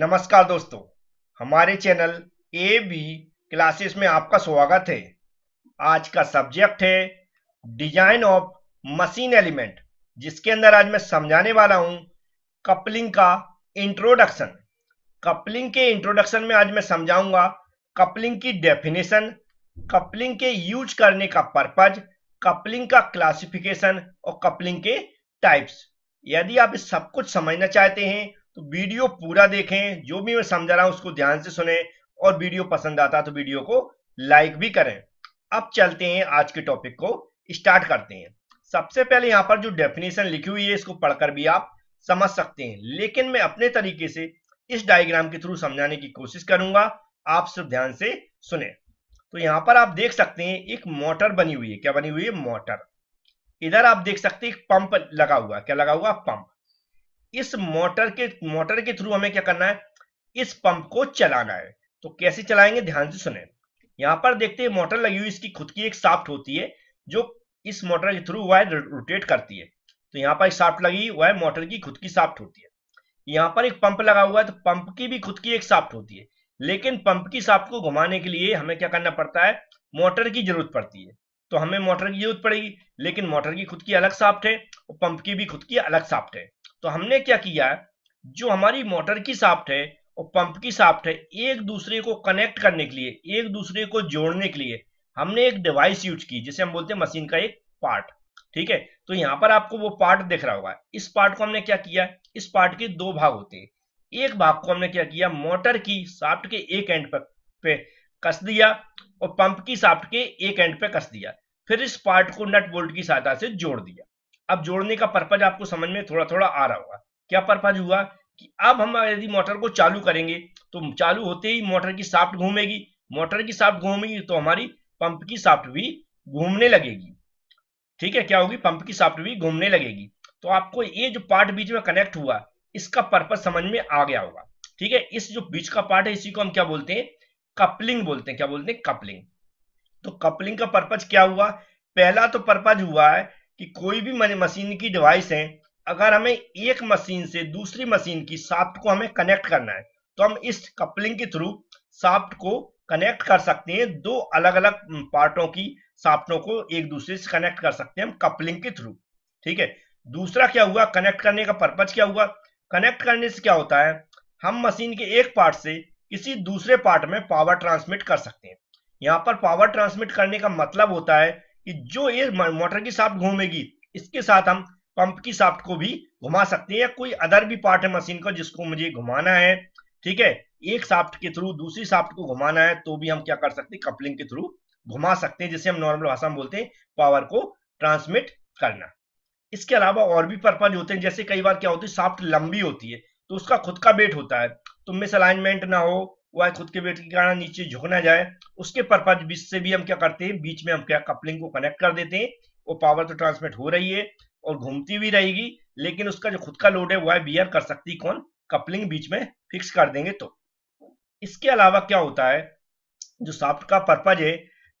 नमस्कार दोस्तों हमारे चैनल ए बी क्लासेस में आपका स्वागत है आज का सब्जेक्ट है डिजाइन ऑफ मशीन एलिमेंट जिसके अंदर आज मैं समझाने वाला हूं कपलिंग का इंट्रोडक्शन कपलिंग के इंट्रोडक्शन में आज मैं समझाऊंगा कपलिंग की डेफिनेशन कपलिंग के यूज करने का पर्पज कपलिंग का क्लासिफिकेशन और कपलिंग के टाइप्स यदि आप इस सब कुछ समझना चाहते हैं तो वीडियो पूरा देखें जो भी मैं समझा रहा हूं उसको ध्यान से सुने और वीडियो पसंद आता तो वीडियो को लाइक भी करें अब चलते हैं आज के टॉपिक को स्टार्ट करते हैं सबसे पहले यहाँ पर जो डेफिनेशन लिखी हुई है इसको पढ़कर भी आप समझ सकते हैं लेकिन मैं अपने तरीके से इस डायग्राम के थ्रू समझाने की कोशिश करूंगा आप सिर्फ ध्यान से सुने तो यहां पर आप देख सकते हैं एक मोटर बनी हुई है क्या बनी हुई है मोटर इधर आप देख सकते हैं एक पंप लगा हुआ क्या लगा हुआ पंप इस मोटर के मोटर के थ्रू हमें क्या करना है इस पंप को चलाना है तो कैसे चलाएंगे ध्यान से सुने यहां पर देखते हैं मोटर लगी हुई इसकी खुद की एक साफ्ट होती है जो इस मोटर के थ्रू वायर रोटेट करती है तो यहाँ पर एक साफ्ट लगी हुई वह मोटर की खुद की साफ्ट होती है यहाँ पर एक पंप लगा हुआ है तो पंप की भी खुद की एक साफ्ट होती है लेकिन पंप की साफ्ट को घुमाने के लिए हमें क्या करना पड़ता है मोटर की जरूरत पड़ती है तो हमें मोटर की जरूरत पड़ेगी लेकिन मोटर की खुद की अलग साफ्ट है और पंप की भी खुद की अलग साफ्ट है तो हमने क्या किया जो हमारी मोटर की साफ्ट है और पंप की साफ्ट है एक दूसरे को कनेक्ट करने के लिए एक दूसरे को जोड़ने के लिए हमने एक डिवाइस यूज की जिसे हम बोलते हैं मशीन का एक पार्ट ठीक है तो यहां पर आपको वो पार्ट दिख रहा होगा इस पार्ट को हमने क्या किया इस पार्ट के दो भाग होते हैं एक भाग को हमने क्या किया मोटर की साफ्ट के एक एंड पर पे कस दिया और पंप की साफ्ट के एक एंड पे कस दिया फिर इस पार्ट को नट बोल्ट की सहायता से जोड़ दिया अब जोड़ने का पर्पज आपको समझ में थोड़ा थोड़ा आ रहा होगा क्या पर्पज हुआ कि अब हम यदि मोटर को चालू करेंगे तो चालू होते ही मोटर की साफ्ट घूमेगी मोटर की साफ्ट घूमेगी तो हमारी पंप की साफ्ट भी घूमने लगेगी ठीक है क्या होगी पंप की साफ्ट भी घूमने लगेगी तो आपको ये जो पार्ट बीच में कनेक्ट हुआ इसका पर्पज समझ में आ गया होगा ठीक है इस जो बीच का पार्ट है इसी को हम क्या बोलते हैं कपलिंग बोलते हैं क्या बोलते हैं कपलिंग तो कपलिंग का पर्पज क्या हुआ पहला तो पर्पज हुआ है कि कोई भी मशीन की डिवाइस है अगर हमें एक मशीन से दूसरी मशीन की साफ्ट को हमें कनेक्ट करना है तो हम इस कपलिंग के थ्रू साफ्ट को कनेक्ट कर सकते हैं दो अलग अलग पार्टों की साफ्टों को एक दूसरे से कनेक्ट कर सकते हैं हम कपलिंग के थ्रू ठीक है दूसरा क्या हुआ कनेक्ट करने का पर्पज क्या हुआ कनेक्ट करने से क्या होता है हम मशीन के एक पार्ट से किसी दूसरे पार्ट में पावर ट्रांसमिट कर सकते हैं यहाँ पर पावर ट्रांसमिट करने का मतलब होता है कि जो ये मोटर की साफ्ट घूमेगी इसके साथ हम पंप की साफ्ट को भी घुमा सकते हैं या कोई अदर भी पार्ट है मशीन का जिसको मुझे घुमाना है ठीक है एक साफ्ट के थ्रू दूसरी साफ्ट को घुमाना है तो भी हम क्या कर सकते हैं कपलिंग के थ्रू घुमा सकते हैं जिसे हम नॉर्मल भाषा में बोलते हैं पावर को ट्रांसमिट करना इसके अलावा और भी पर्पज होते हैं जैसे कई बार क्या होती है साफ्ट लंबी होती है तो उसका खुद का वेट होता है तो मिसअलाइनमेंट ना हो वाई खुद के वेट के कारण नीचे झुक ना जाए उसके पर्पज बीच से भी हम क्या करते हैं बीच में हम क्या कपलिंग को कनेक्ट कर देते हैं वो पावर तो ट्रांसमिट हो रही है और घूमती भी रहेगी लेकिन उसका जो खुद का लोड है वह बियर कर सकती कौन कपलिंग बीच में फिक्स कर देंगे तो इसके अलावा क्या होता है जो साफ्ट का पर्पज है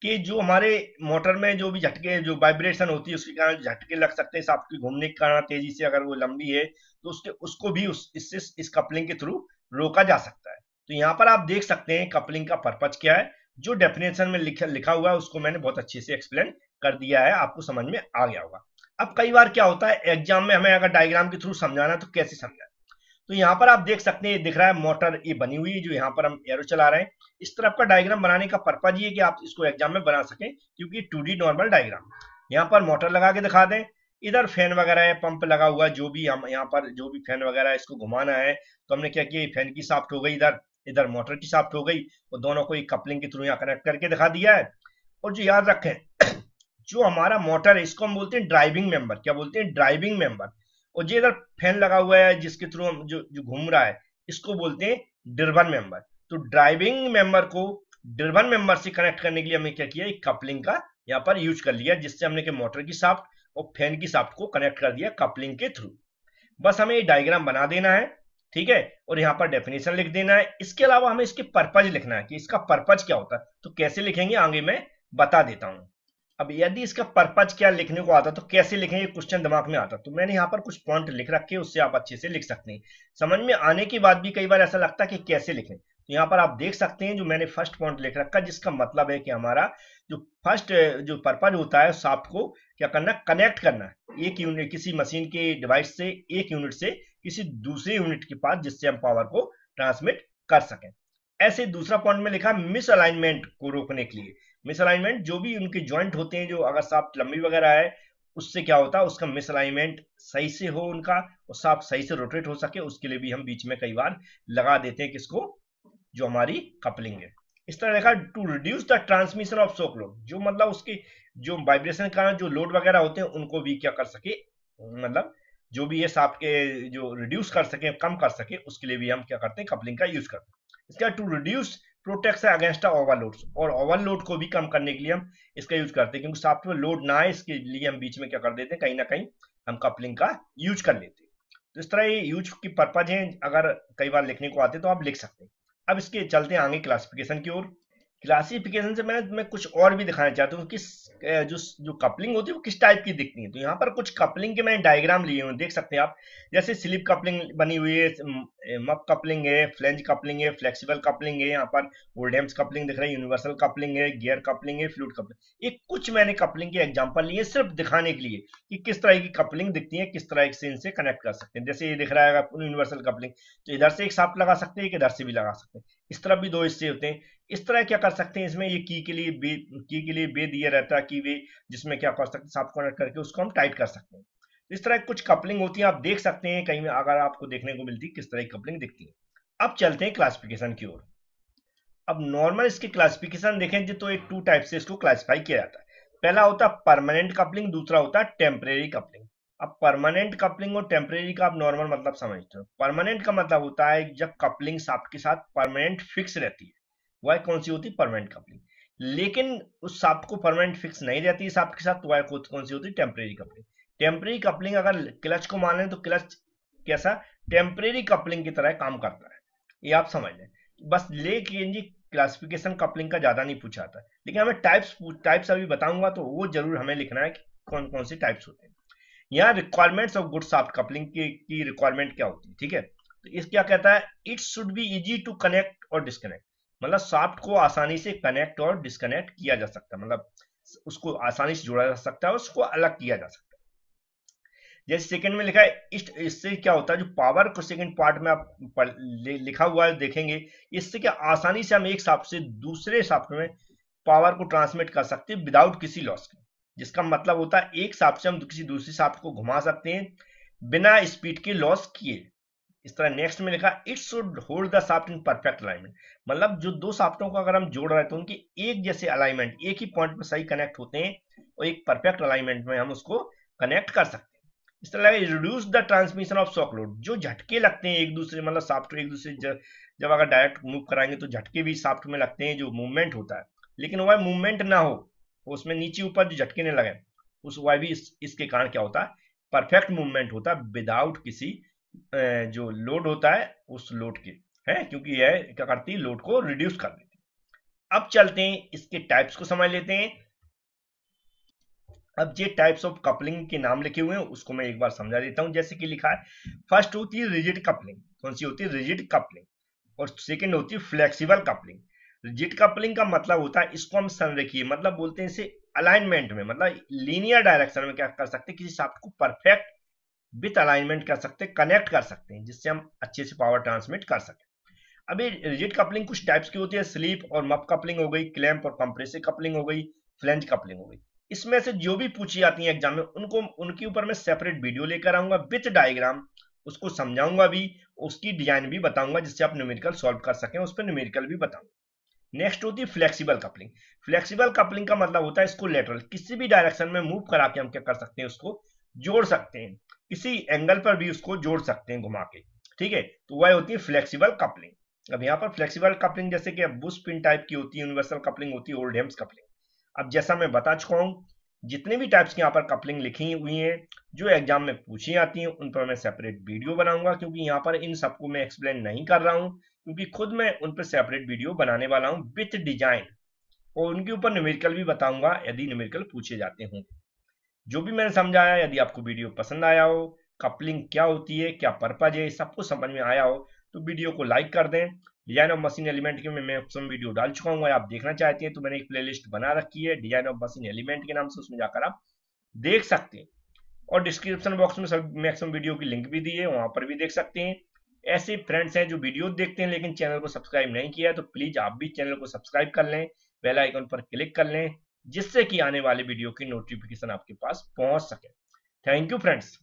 कि जो हमारे मोटर में जो भी झटके जो वाइब्रेशन होती है उसके कारण झटके लग सकते हैं साफ्ट के घूमने के कारण तेजी से अगर वो लंबी है तो उसके उसको भी उस इससे इस, इस कपलिंग के थ्रू रोका जा सकता है तो यहाँ पर आप देख सकते हैं कपलिंग का पर्पज क्या है जो डेफिनेशन में लिखा लिखा हुआ है उसको मैंने बहुत अच्छे से एक्सप्लेन कर दिया है आपको समझ में आ गया होगा अब कई बार क्या होता है एग्जाम में हमें अगर डायग्राम के थ्रू समझाना तो कैसे समझा तो यहाँ पर आप देख सकते हैं ये दिख रहा है मोटर ये बनी हुई है जो यहाँ पर हम एरो चला रहे हैं इस तरफ का डायग्राम बनाने का पर्पज ये कि आप इसको एग्जाम में बना सकें क्योंकि टू नॉर्मल डायग्राम यहाँ पर मोटर लगा के दिखा दें इधर फैन वगैरह है पंप लगा हुआ जो भी हम यहाँ पर जो भी फैन वगैरह इसको घुमाना है तो हमने क्या किया फैन की साफ्ट हो गई इधर इधर मोटर की साफ्ट हो गई और दोनों को एक कपलिंग के थ्रू यहाँ कनेक्ट करके दिखा दिया है और जो याद रखें जो हमारा मोटर है इसको हम बोलते हैं ड्राइविंग मेंबर क्या बोलते हैं ड्राइविंग मेंबर और जो इधर फैन लगा हुआ है जिसके थ्रू हम जो जो घूम रहा है इसको बोलते हैं डिर्बन मेंबर तो ड्राइविंग मेंबर को डिर्बन मेंबर से कनेक्ट करने के लिए हमने क्या किया एक कपलिंग का यहाँ पर यूज कर लिया जिससे हमने के मोटर की साफ्ट और फैन की साफ्ट को कनेक्ट कर दिया कपलिंग के थ्रू बस हमें ये डायग्राम बना देना है ठीक है और यहाँ पर डेफिनेशन लिख देना है इसके अलावा हमें इसके पर्पज लिखना है कि इसका पर्पज क्या होता है तो कैसे लिखेंगे आगे मैं बता देता हूँ अब यदि इसका पर्पज क्या लिखने को आता तो कैसे लिखेंगे क्वेश्चन दिमाग में आता तो मैंने यहाँ पर कुछ पॉइंट लिख रखे उससे आप अच्छे से लिख सकते हैं समझ में आने के बाद भी कई बार ऐसा लगता है कि कैसे लिखें तो यहाँ पर आप देख सकते हैं जो मैंने फर्स्ट पॉइंट लिख रखा जिसका मतलब है कि हमारा जो फर्स्ट जो पर्पज होता है साफ्ट को क्या करना कनेक्ट करना एक यूनिट किसी मशीन के डिवाइस से एक यूनिट से किसी दूसरे यूनिट के पास जिससे हम पावर को ट्रांसमिट कर सकें ऐसे दूसरा पॉइंट में लिखा मिस अलाइनमेंट को रोकने के लिए मिस अलाइनमेंट जो भी उनके ज्वाइंट होते हैं जो अगर साफ लंबी वगैरह है उससे क्या होता है उसका मिस अलाइनमेंट सही से हो उनका और साफ सही से रोटेट हो सके उसके लिए भी हम बीच में कई बार लगा देते हैं किसको जो हमारी कपलिंग है इस तरह देखा to reduce the transmission of shock load जो मतलब उसकी जो वाइब्रेशन के कारण जो लोड वगैरह होते हैं उनको भी क्या कर सके मतलब जो भी ये साफ के जो रिड्यूस कर सके कम कर सके उसके लिए भी हम क्या करते हैं कपलिंग का यूज करते हैं इसका to reduce protect against overload और ओवरलोड को भी कम करने के लिए हम इसका यूज करते हैं क्योंकि सांप में लोड ना आए इसके लिए हम बीच में क्या कर देते हैं कहीं ना कहीं हम कपलिंग का यूज कर लेते हैं तो इस तरह ये यूज की पर्पज है अगर कई बार लिखने को आते तो आप लिख सकते हैं अब इसके चलते आगे क्लासिफिकेशन की ओर क्लासिफिकेशन से मैंने मैं कुछ और भी दिखाना चाहता हूँ किस जो जो कपलिंग होती है वो किस टाइप की दिखती है तो यहाँ पर कुछ कपलिंग के मैंने डायग्राम लिए हुए देख सकते हैं आप जैसे स्लिप कपलिंग बनी हुई है मप कपलिंग है फ्लेंज कपलिंग है फ्लेक्सिबल कपलिंग है यहाँ पर ओल्डेम्स कपलिंग दिख रहा है यूनिवर्सल कपलिंग है गियर कपलिंग है फ्लूड कपलिंग ये कुछ मैंने कपलिंग के एग्जाम्पल लिए सिर्फ दिखाने के लिए कि किस तरह की कपलिंग दिखती है किस तरह से इनसे कनेक्ट कर सकते हैं जैसे ये दिख रहा है यूनिवर्सल कपलिंग तो इधर से एक साथ लगा सकते हैं इधर से भी लगा सकते हैं इस तरफ भी दो हिस्से होते हैं इस तरह क्या कर सकते हैं इसमें ये की के लिए बे की के लिए बे दिया रहता है कि वे जिसमें क्या कर सकते साफ कनेक्ट करके उसको हम टाइट कर सकते हैं इस तरह कुछ कपलिंग होती है आप देख सकते हैं कहीं में अगर आपको देखने को मिलती किस तरह की कपलिंग दिखती है अब चलते हैं क्लासिफिकेशन की ओर अब नॉर्मल इसके क्लासिफिकेशन देखें तो एक टू टाइप से इसको क्लासिफाई किया जाता है पहला होता है परमानेंट कपलिंग दूसरा होता है टेम्परेरी कपलिंग अब परमानेंट कपलिंग और टेम्परेरी का आप नॉर्मल मतलब समझते हो परमानेंट का मतलब होता है जब कपलिंग साफ्ट के साथ परमानेंट फिक्स रहती है वह कौन सी होती है परमानेंट कपलिंग लेकिन उस साफ्ट को परमानेंट फिक्स नहीं रहती है साफ्ट के साथ वह कौन सी होती है टेम्परेरी कपलिंग टेम्परेरी कपलिंग अगर क्लच को माने तो क्लच कैसा टेम्परेरी कपलिंग की तरह काम करता है ये आप समझ लें बस लेकिन जी क्लासिफिकेशन कपलिंग का ज्यादा नहीं पूछा था लेकिन हमें टाइप्स टाइप्स अभी बताऊंगा तो वो जरूर हमें लिखना है कि कौन कौन से टाइप्स होते हैं यहाँ requirements of good shaft coupling की रिक्वायरमेंट क्या होती है ठीक है तो इस क्या कहता है it should be easy to connect और डिस्कनेक्ट मतलब साफ्ट को आसानी से कनेक्ट और डिस्कनेक्ट किया जा सकता है मतलब उसको आसानी से जोड़ा जा सकता है उसको अलग किया जा सकता है जैसे सेकंड में लिखा है इस इससे क्या होता है जो पावर को सेकंड पार्ट में आप लिखा हुआ है देखेंगे इससे क्या आसानी से हम एक साफ्ट से दूसरे साफ्ट में पावर को ट्रांसमिट कर सकते हैं विदाउट किसी लॉस के जिसका मतलब होता है एक सांप से हम किसी दूसरी सांप को घुमा सकते हैं बिना स्पीड के लॉस किए इस तरह नेक्स्ट में लिखा it should hold the shaft in perfect alignment मतलब जो दो साफ्टों को अगर हम जोड़ रहे तो उनकी एक जैसे अलाइनमेंट एक ही पॉइंट पर सही कनेक्ट होते हैं और एक परफेक्ट अलाइनमेंट में हम उसको कनेक्ट कर सकते हैं इस तरह reduce the transmission of shock load जो झटके लगते हैं एक दूसरे मतलब साफ्ट एक दूसरे जब अगर डायरेक्ट मूव कराएंगे तो झटके भी साफ्ट में लगते हैं जो मूवमेंट होता है लेकिन वह मूवमेंट ना हो उसमें नीचे ऊपर जो झटके नहीं लगे उस वाई भी इस, इसके कारण क्या होता है परफेक्ट मूवमेंट होता है विदाउट किसी जो लोड होता है उस लोड के है क्योंकि यह क्या करती है लोड को रिड्यूस कर देती अब चलते हैं इसके टाइप्स को समझ लेते हैं अब जो टाइप्स ऑफ कपलिंग के नाम लिखे हुए हैं उसको मैं एक बार समझा देता हूं जैसे कि लिखा है फर्स्ट होती है रिजिड कपलिंग कौन सी होती है रिजिड कपलिंग और सेकेंड होती है फ्लेक्सीबल कपलिंग रिजिट कपलिंग का मतलब होता है इसको हम संरेखीय मतलब बोलते हैं इसे अलाइनमेंट में मतलब लीनियर डायरेक्शन में क्या कर सकते हैं किसी शाफ्ट को परफेक्ट विथ अलाइनमेंट कर सकते हैं कनेक्ट कर सकते हैं जिससे हम अच्छे से पावर ट्रांसमिट कर सकें अभी रिजिट कपलिंग कुछ टाइप्स की होती है स्लीप और मप कपलिंग हो गई क्लैम्प और कंप्रेसिव कपलिंग हो गई फ्लेंज कपलिंग हो गई इसमें से जो भी पूछी जाती है एग्जाम में उनको उनके ऊपर मैं सेपरेट वीडियो लेकर आऊंगा विथ डायग्राम उसको समझाऊंगा भी उसकी डिजाइन भी बताऊंगा जिससे आप न्यूमेरिकल सॉल्व कर सकें उस पर न्यूमेरिकल भी बताऊंगा नेक्स्ट होती है फ्लेक्सिबल कपलिंग फ्लेक्सिबल कपलिंग का मतलब होता है इसको लेटरल किसी भी डायरेक्शन में मूव करा के हम क्या कर सकते हैं उसको जोड़ सकते हैं किसी एंगल पर भी उसको जोड़ सकते हैं घुमा के ठीक है तो वह होती है फ्लेक्सिबल कपलिंग अब यहाँ पर फ्लेक्सिबल कपलिंग जैसे कि बुश पिन टाइप की होती है यूनिवर्सल कपलिंग होती है ओल्ड हेम्स कपलिंग अब जैसा मैं बता चुका हूँ जितने भी टाइप्स की यहाँ पर कपलिंग लिखी हुई हैं जो एग्जाम में पूछी आती हैं उन पर मैं सेपरेट वीडियो बनाऊंगा क्योंकि यहाँ पर इन सबको मैं एक्सप्लेन नहीं कर रहा हूँ क्योंकि खुद मैं उन पर सेपरेट वीडियो बनाने वाला हूँ विथ डिजाइन और उनके ऊपर न्यूमेरिकल भी बताऊंगा यदि न्यूमेरिकल पूछे जाते हों जो भी मैंने समझाया यदि आपको वीडियो पसंद आया हो कपलिंग क्या होती है क्या पर्पज है सब कुछ समझ में आया हो तो वीडियो को लाइक कर दें डिजाइन ऑफ मशीन एलिमेंट के में मैं ऑप्शन वीडियो डाल चुका हूँ आप देखना चाहते हैं तो मैंने एक प्लेलिस्ट बना रखी है डिजाइन ऑफ मशीन एलिमेंट के नाम से उसमें जाकर आप देख सकते हैं और डिस्क्रिप्शन बॉक्स में सब मैक्सिमम वीडियो की लिंक भी दी है वहां पर भी देख सकते हैं ऐसे फ्रेंड्स हैं जो वीडियो देखते हैं लेकिन चैनल को सब्सक्राइब नहीं किया तो प्लीज आप भी चैनल को सब्सक्राइब कर लें बेल आइकन पर क्लिक कर लें जिससे कि आने वाले वीडियो की नोटिफिकेशन आपके पास पहुंच सके थैंक यू फ्रेंड्स